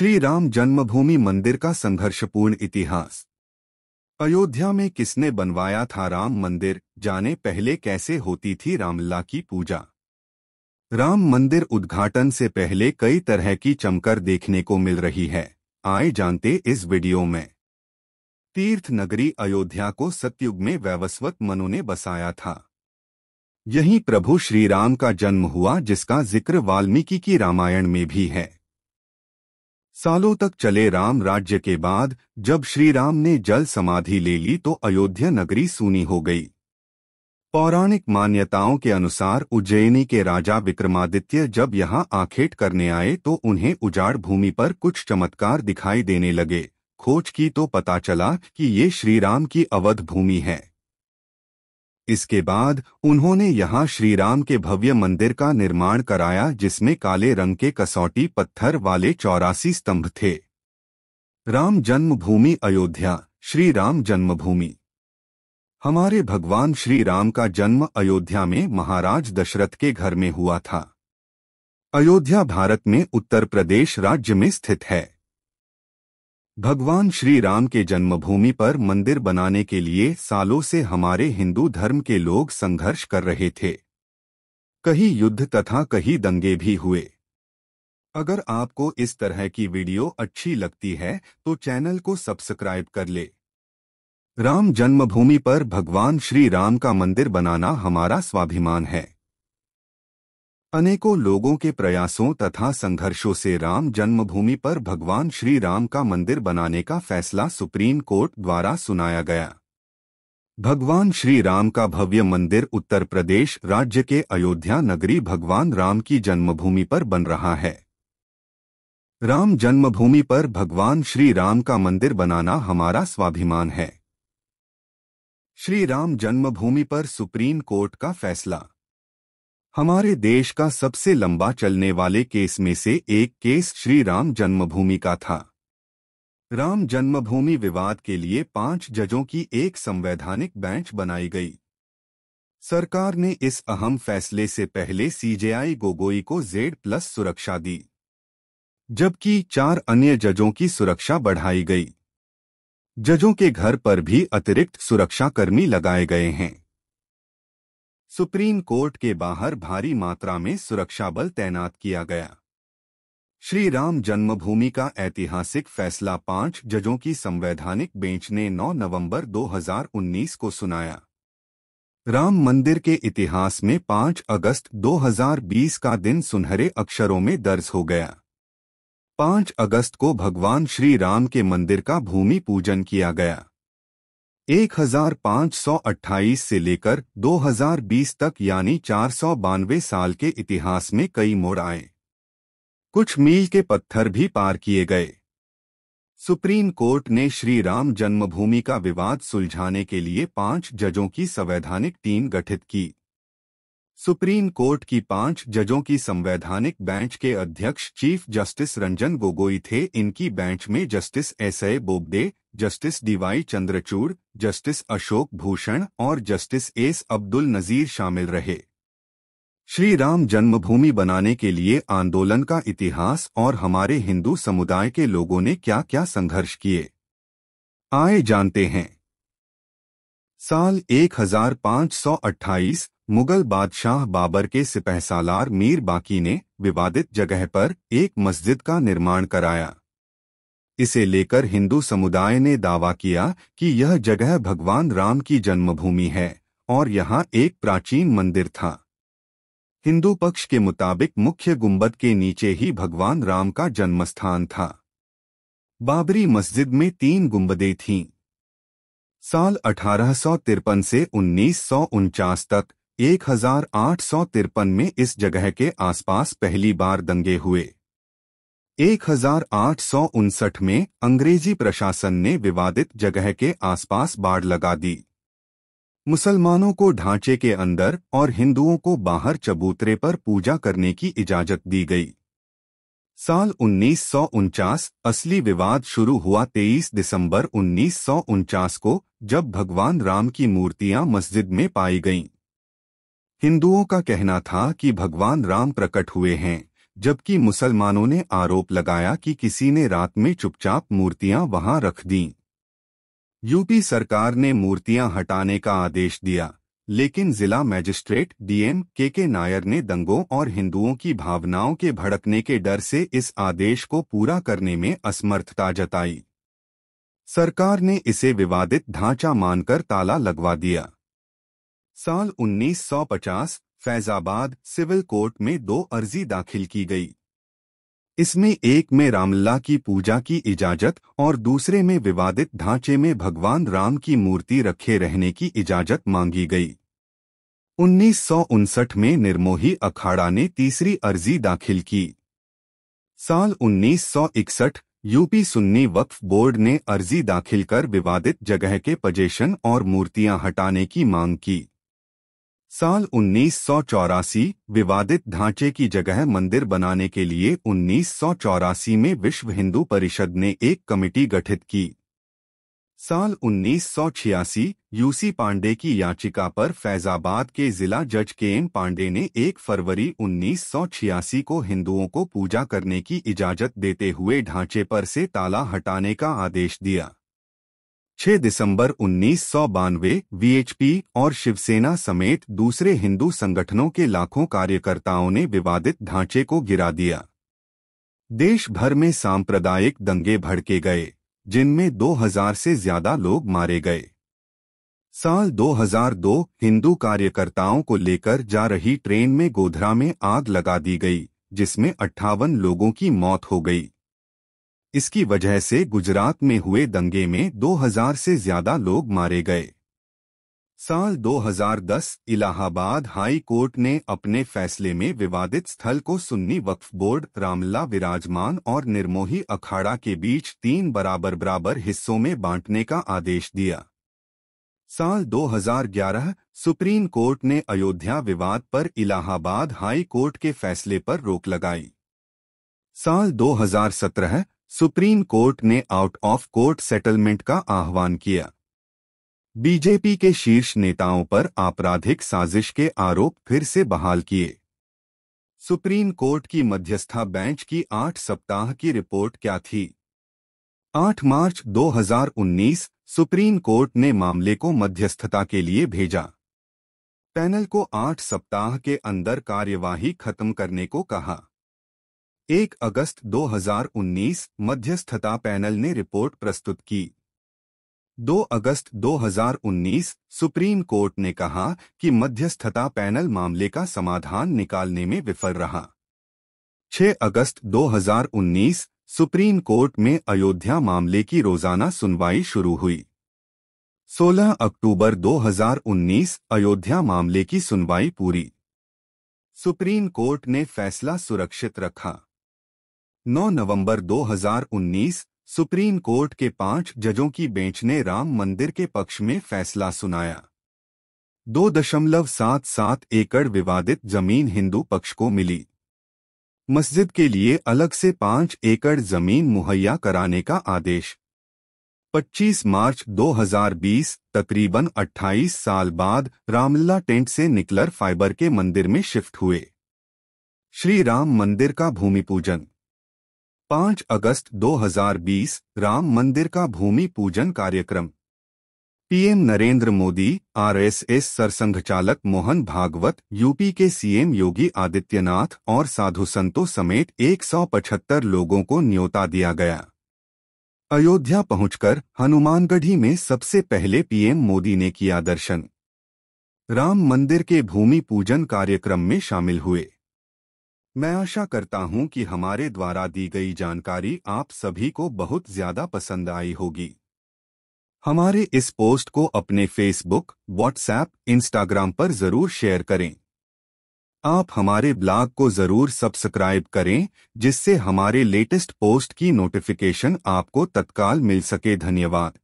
श्री राम जन्मभूमि मंदिर का संघर्षपूर्ण इतिहास अयोध्या में किसने बनवाया था राम मंदिर जाने पहले कैसे होती थी रामला की पूजा राम मंदिर उद्घाटन से पहले कई तरह की चमकर देखने को मिल रही है आए जानते इस वीडियो में तीर्थ नगरी अयोध्या को सतयुग में वैवस्वत मनु ने बसाया था यहीं प्रभु श्रीराम का जन्म हुआ जिसका जिक्र वाल्मीकि की रामायण में भी है सालों तक चले राम राज्य के बाद जब श्री राम ने जल समाधि ले ली तो अयोध्या नगरी सूनी हो गई पौराणिक मान्यताओं के अनुसार उज्जैनी के राजा विक्रमादित्य जब यहाँ आखेट करने आए तो उन्हें उजाड़ भूमि पर कुछ चमत्कार दिखाई देने लगे खोज की तो पता चला कि ये श्रीराम की अवध भूमि है इसके बाद उन्होंने यहाँ श्रीराम के भव्य मंदिर का निर्माण कराया जिसमें काले रंग के कसौटी पत्थर वाले चौरासी स्तंभ थे राम जन्मभूमि अयोध्या श्री राम जन्मभूमि हमारे भगवान श्री राम का जन्म अयोध्या में महाराज दशरथ के घर में हुआ था अयोध्या भारत में उत्तर प्रदेश राज्य में स्थित है भगवान श्री राम के जन्मभूमि पर मंदिर बनाने के लिए सालों से हमारे हिंदू धर्म के लोग संघर्ष कर रहे थे कहीं युद्ध तथा कहीं दंगे भी हुए अगर आपको इस तरह की वीडियो अच्छी लगती है तो चैनल को सब्सक्राइब कर ले राम जन्मभूमि पर भगवान श्री राम का मंदिर बनाना हमारा स्वाभिमान है अनेकों लोगों के प्रयासों तथा संघर्षों से राम जन्मभूमि पर भगवान श्री राम का मंदिर बनाने का फैसला सुप्रीम कोर्ट द्वारा सुनाया गया भगवान श्री राम का भव्य मंदिर उत्तर प्रदेश राज्य के अयोध्या नगरी भगवान राम की जन्मभूमि पर बन रहा है राम जन्मभूमि पर भगवान श्री राम का मंदिर बनाना हमारा स्वाभिमान है श्री राम जन्मभूमि पर सुप्रीम कोर्ट का फैसला हमारे देश का सबसे लंबा चलने वाले केस में से एक केस श्री राम जन्मभूमि का था राम जन्मभूमि विवाद के लिए पांच जजों की एक संवैधानिक बेंच बनाई गई सरकार ने इस अहम फैसले से पहले सीजेआई गोगोई को जेड प्लस सुरक्षा दी जबकि चार अन्य जजों की सुरक्षा बढ़ाई गई जजों के घर पर भी अतिरिक्त सुरक्षाकर्मी लगाए गए हैं सुप्रीम कोर्ट के बाहर भारी मात्रा में सुरक्षा बल तैनात किया गया श्री राम जन्मभूमि का ऐतिहासिक फैसला पांच जजों की संवैधानिक बेंच ने 9 नवंबर 2019 को सुनाया राम मंदिर के इतिहास में 5 अगस्त 2020 का दिन सुनहरे अक्षरों में दर्ज हो गया 5 अगस्त को भगवान श्री राम के मंदिर का भूमि पूजन किया गया 1528 से लेकर 2020 तक यानी चार साल के इतिहास में कई मोड़ आए कुछ मील के पत्थर भी पार किए गए सुप्रीम कोर्ट ने श्री राम जन्मभूमि का विवाद सुलझाने के लिए पांच जजों की संवैधानिक टीम गठित की सुप्रीम कोर्ट की पांच जजों की संवैधानिक बेंच के अध्यक्ष चीफ जस्टिस रंजन गोगोई थे इनकी बेंच में justice S A Bobde justice DY Chandrachud justice Ashok Bhushan और जस्टिस एस अब्दुल नजीर शामिल रहे श्री राम जन्मभूमि बनाने के लिए आंदोलन का इतिहास और हमारे हिंदू समुदाय के लोगों ने क्या क्या संघर्ष किए आए जानते हैं साल 1528 मुगल बादशाह बाबर के सिपहसालार मीर बाकी ने विवादित जगह पर एक मस्जिद का निर्माण कराया इसे लेकर हिंदू समुदाय ने दावा किया कि यह जगह भगवान राम की जन्मभूमि है और यहाँ एक प्राचीन मंदिर था हिंदू पक्ष के मुताबिक मुख्य गुंबद के नीचे ही भगवान राम का जन्मस्थान था बाबरी मस्जिद में तीन गुंबदें थीं साल अठारह से उन्नीस तक एक में इस जगह के आसपास पहली बार दंगे हुए एक में अंग्रेजी प्रशासन ने विवादित जगह के आसपास बाढ़ लगा दी मुसलमानों को ढांचे के अंदर और हिंदुओं को बाहर चबूतरे पर पूजा करने की इजाजत दी गई साल उन्नीस असली विवाद शुरू हुआ 23 दिसंबर उन्नीस को जब भगवान राम की मूर्तियां मस्जिद में पाई गईं। हिंदुओं का कहना था कि भगवान राम प्रकट हुए हैं जबकि मुसलमानों ने आरोप लगाया कि किसी ने रात में चुपचाप मूर्तियां वहां रख दीं यूपी सरकार ने मूर्तियां हटाने का आदेश दिया लेकिन जिला मैजिस्ट्रेट डीएम के के नायर ने दंगों और हिंदुओं की भावनाओं के भड़कने के डर से इस आदेश को पूरा करने में असमर्थता जताई सरकार ने इसे विवादित ढांचा मानकर ताला लगवा दिया साल 1950 फैजाबाद सिविल कोर्ट में दो अर्जी दाखिल की गई इसमें एक में रामल्ला की पूजा की इजाजत और दूसरे में विवादित ढांचे में भगवान राम की मूर्ति रखे रहने की इजाजत मांगी गई उन्नीस में निर्मोही अखाड़ा ने तीसरी अर्जी दाखिल की साल 1961 यूपी सुन्नी वक्फ बोर्ड ने अर्जी दाखिल कर विवादित जगह के पजेशन और मूर्तियां हटाने की मांग की साल उन्नीस विवादित ढांचे की जगह मंदिर बनाने के लिए उन्नीस में विश्व हिंदू परिषद ने एक कमेटी गठित की साल उन्नीस यूसी पांडे की याचिका पर फैजाबाद के जिला जज के एम पांडे ने 1 फरवरी उन्नीस को हिंदुओं को पूजा करने की इजाजत देते हुए ढांचे पर से ताला हटाने का आदेश दिया 6 दिसंबर उन्नीस सौ बानवे वीएचपी और शिवसेना समेत दूसरे हिंदू संगठनों के लाखों कार्यकर्ताओं ने विवादित ढांचे को गिरा दिया देश भर में सांप्रदायिक दंगे भड़के गए जिनमें 2000 से ज्यादा लोग मारे गए साल 2002 हिंदू कार्यकर्ताओं को लेकर जा रही ट्रेन में गोधरा में आग लगा दी गई जिसमें अट्ठावन लोगों की मौत हो गई इसकी वजह से गुजरात में हुए दंगे में 2000 से ज्यादा लोग मारे गए साल 2010 इलाहाबाद हाई कोर्ट ने अपने फैसले में विवादित स्थल को सुन्नी वक्फ बोर्ड रामला विराजमान और निर्मोही अखाड़ा के बीच तीन बराबर बराबर हिस्सों में बांटने का आदेश दिया साल 2011 सुप्रीम कोर्ट ने अयोध्या विवाद पर इलाहाबाद हाई कोर्ट के फैसले पर रोक लगाई साल 2017 सुप्रीम कोर्ट ने आउट ऑफ कोर्ट सेटलमेंट का आह्वान किया बीजेपी के शीर्ष नेताओं पर आपराधिक साजिश के आरोप फिर से बहाल किए सुप्रीम कोर्ट की मध्यस्था बेंच की आठ सप्ताह की रिपोर्ट क्या थी 8 मार्च 2019 सुप्रीम कोर्ट ने मामले को मध्यस्थता के लिए भेजा पैनल को आठ सप्ताह के अंदर कार्यवाही खत्म करने को कहा एक अगस्त 2019 मध्यस्थता पैनल ने रिपोर्ट प्रस्तुत की 2 अगस्त 2019 सुप्रीम कोर्ट ने कहा कि मध्यस्थता पैनल मामले का समाधान निकालने में विफल रहा 6 अगस्त 2019 सुप्रीम कोर्ट में अयोध्या मामले की रोजाना सुनवाई शुरू हुई 16 अक्टूबर 2019 अयोध्या मामले की सुनवाई पूरी सुप्रीम कोर्ट ने फैसला सुरक्षित रखा 9 नवंबर 2019 सुप्रीम कोर्ट के पांच जजों की बेंच ने राम मंदिर के पक्ष में फैसला सुनाया दो दशमलव सात सात एकड़ विवादित जमीन हिंदू पक्ष को मिली मस्जिद के लिए अलग से पांच एकड़ जमीन मुहैया कराने का आदेश 25 मार्च 2020 तकरीबन 28 साल बाद रामलला टेंट से निकलर फाइबर के मंदिर में शिफ्ट हुए श्री राम मंदिर का भूमि पूजन पांच अगस्त 2020 राम मंदिर का भूमि पूजन कार्यक्रम पीएम नरेंद्र मोदी आरएसएस सरसंघचालक मोहन भागवत यूपी के सीएम योगी आदित्यनाथ और साधु संतों समेत 175 लोगों को न्योता दिया गया अयोध्या पहुंचकर हनुमानगढ़ी में सबसे पहले पीएम मोदी ने किया दर्शन राम मंदिर के भूमि पूजन कार्यक्रम में शामिल हुए मैं आशा करता हूं कि हमारे द्वारा दी गई जानकारी आप सभी को बहुत ज्यादा पसंद आई होगी हमारे इस पोस्ट को अपने फेसबुक व्हाट्सएप इंस्टाग्राम पर जरूर शेयर करें आप हमारे ब्लॉग को जरूर सब्सक्राइब करें जिससे हमारे लेटेस्ट पोस्ट की नोटिफिकेशन आपको तत्काल मिल सके धन्यवाद